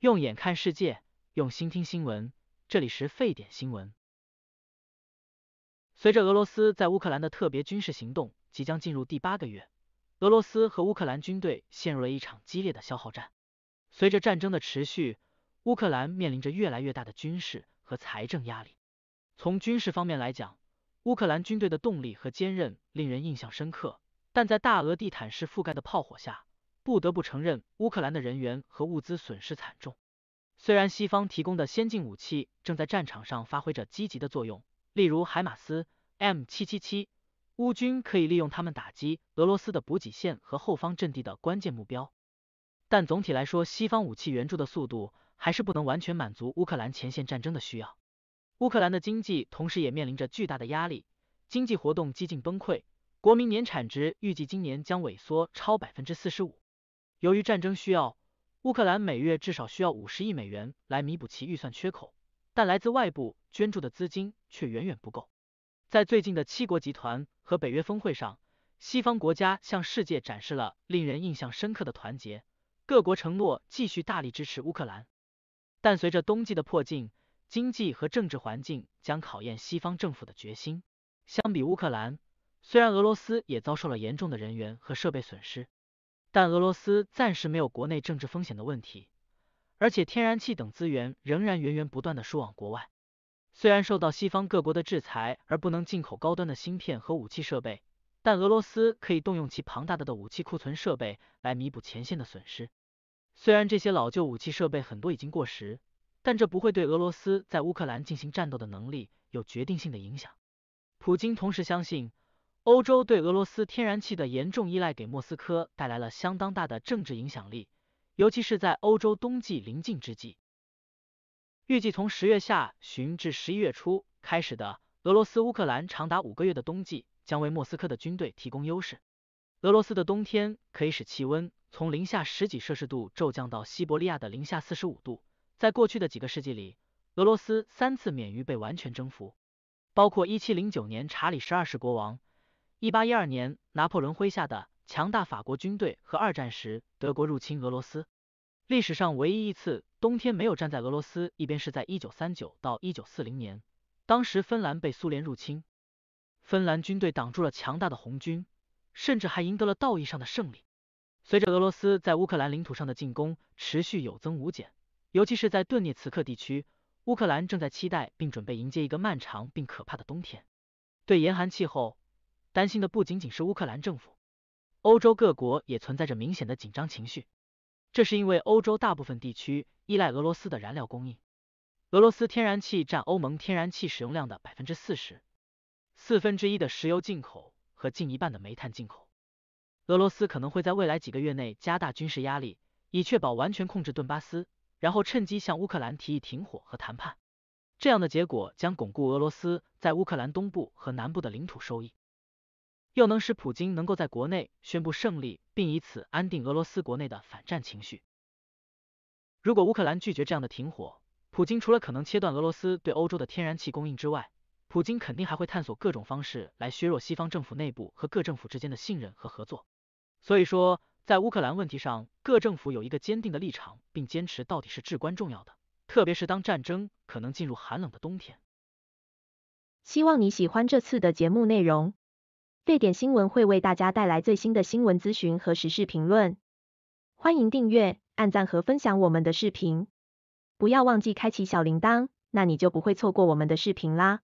用眼看世界，用心听新闻。这里是沸点新闻。随着俄罗斯在乌克兰的特别军事行动即将进入第八个月，俄罗斯和乌克兰军队陷入了一场激烈的消耗战。随着战争的持续，乌克兰面临着越来越大的军事和财政压力。从军事方面来讲，乌克兰军队的动力和坚韧令人印象深刻，但在大俄地毯式覆盖的炮火下。不得不承认，乌克兰的人员和物资损失惨重。虽然西方提供的先进武器正在战场上发挥着积极的作用，例如海马斯、M777，乌军可以利用它们打击俄罗斯的补给线和后方阵地的关键目标。但总体来说，西方武器援助的速度还是不能完全满足乌克兰前线战争的需要。乌克兰的经济同时也面临着巨大的压力，经济活动几近崩溃，国民年产值预计今年将萎缩超百分之四十五。由于战争需要，乌克兰每月至少需要五十亿美元来弥补其预算缺口，但来自外部捐助的资金却远远不够。在最近的七国集团和北约峰会上，西方国家向世界展示了令人印象深刻的团结，各国承诺继续大力支持乌克兰。但随着冬季的迫近，经济和政治环境将考验西方政府的决心。相比乌克兰，虽然俄罗斯也遭受了严重的人员和设备损失。但俄罗斯暂时没有国内政治风险的问题，而且天然气等资源仍然源源不断的输往国外。虽然受到西方各国的制裁而不能进口高端的芯片和武器设备，但俄罗斯可以动用其庞大的的武器库存设备来弥补前线的损失。虽然这些老旧武器设备很多已经过时，但这不会对俄罗斯在乌克兰进行战斗的能力有决定性的影响。普京同时相信。欧洲对俄罗斯天然气的严重依赖给莫斯科带来了相当大的政治影响力，尤其是在欧洲冬季临近之际。预计从十月下旬至十一月初开始的俄罗斯乌克兰长达五个月的冬季将为莫斯科的军队提供优势。俄罗斯的冬天可以使气温从零下十几摄氏度骤降到西伯利亚的零下四十五度。在过去的几个世纪里，俄罗斯三次免于被完全征服，包括一七零九年查理十二世国王。一八一二年，拿破仑麾下的强大法国军队和二战时德国入侵俄罗斯，历史上唯一一次冬天没有站在俄罗斯一边，是在一九三九到一九四零年，当时芬兰被苏联入侵，芬兰军队挡住了强大的红军，甚至还赢得了道义上的胜利。随着俄罗斯在乌克兰领土上的进攻持续有增无减，尤其是在顿涅茨克地区，乌克兰正在期待并准备迎接一个漫长并可怕的冬天，对严寒气候。担心的不仅仅是乌克兰政府，欧洲各国也存在着明显的紧张情绪。这是因为欧洲大部分地区依赖俄罗斯的燃料供应，俄罗斯天然气占欧盟天然气使用量的百分之四十，四分之一的石油进口和近一半的煤炭进口。俄罗斯可能会在未来几个月内加大军事压力，以确保完全控制顿巴斯，然后趁机向乌克兰提议停火和谈判。这样的结果将巩固俄罗斯在乌克兰东部和南部的领土收益。又能使普京能够在国内宣布胜利，并以此安定俄罗斯国内的反战情绪。如果乌克兰拒绝这样的停火，普京除了可能切断俄罗斯对欧洲的天然气供应之外，普京肯定还会探索各种方式来削弱西方政府内部和各政府之间的信任和合作。所以说，在乌克兰问题上，各政府有一个坚定的立场并坚持到底是至关重要的，特别是当战争可能进入寒冷的冬天。希望你喜欢这次的节目内容。这点新闻会为大家带来最新的新闻资讯和时事评论，欢迎订阅、按赞和分享我们的视频，不要忘记开启小铃铛，那你就不会错过我们的视频啦。